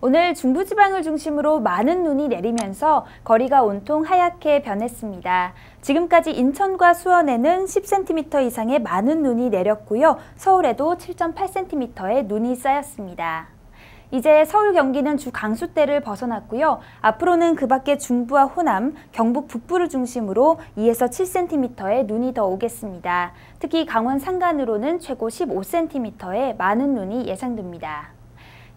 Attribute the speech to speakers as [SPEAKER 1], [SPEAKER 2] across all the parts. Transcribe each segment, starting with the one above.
[SPEAKER 1] 오늘 중부지방을 중심으로 많은 눈이 내리면서 거리가 온통 하얗게 변했습니다. 지금까지 인천과 수원에는 10cm 이상의 많은 눈이 내렸고요. 서울에도 7.8cm의 눈이 쌓였습니다. 이제 서울 경기는 주 강수대를 벗어났고요. 앞으로는 그 밖에 중부와 호남, 경북 북부를 중심으로 2에서 7cm의 눈이 더 오겠습니다. 특히 강원 산간으로는 최고 15cm의 많은 눈이 예상됩니다.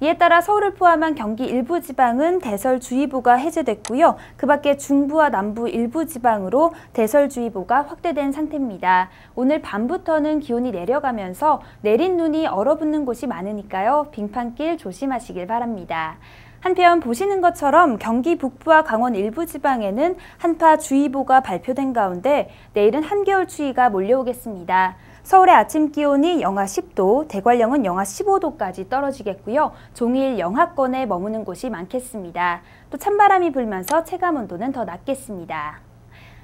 [SPEAKER 1] 이에 따라 서울을 포함한 경기 일부 지방은 대설주의보가 해제됐고요. 그 밖에 중부와 남부 일부 지방으로 대설주의보가 확대된 상태입니다. 오늘 밤부터는 기온이 내려가면서 내린 눈이 얼어붙는 곳이 많으니까요. 빙판길 조심하시길 바랍니다. 한편 보시는 것처럼 경기 북부와 강원 일부 지방에는 한파 주의보가 발표된 가운데 내일은 한겨울 추위가 몰려오겠습니다. 서울의 아침 기온이 영하 10도, 대관령은 영하 15도까지 떨어지겠고요. 종일 영하권에 머무는 곳이 많겠습니다. 또 찬바람이 불면서 체감온도는 더 낮겠습니다.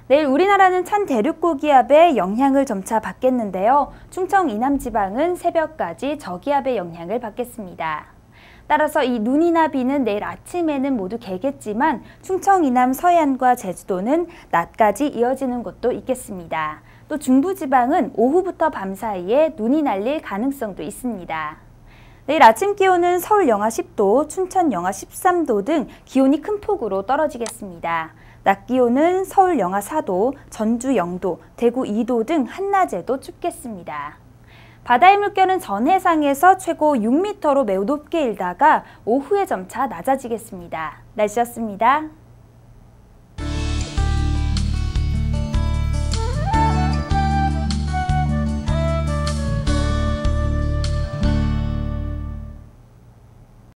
[SPEAKER 1] 내일 우리나라는 찬 대륙고 기압의 영향을 점차 받겠는데요. 충청 이남지방은 새벽까지 저기압의 영향을 받겠습니다. 따라서 이 눈이나 비는 내일 아침에는 모두 개겠지만 충청 이남 서해안과 제주도는 낮까지 이어지는 곳도 있겠습니다. 또 중부지방은 오후부터 밤 사이에 눈이 날릴 가능성도 있습니다. 내일 아침 기온은 서울 영하 10도, 춘천 영하 13도 등 기온이 큰 폭으로 떨어지겠습니다. 낮 기온은 서울 영하 4도, 전주 0도, 대구 2도 등 한낮에도 춥겠습니다. 바다의 물결은 전해상에서 최고 6m로 매우 높게 일다가 오후에 점차 낮아지겠습니다. 날씨였습니다.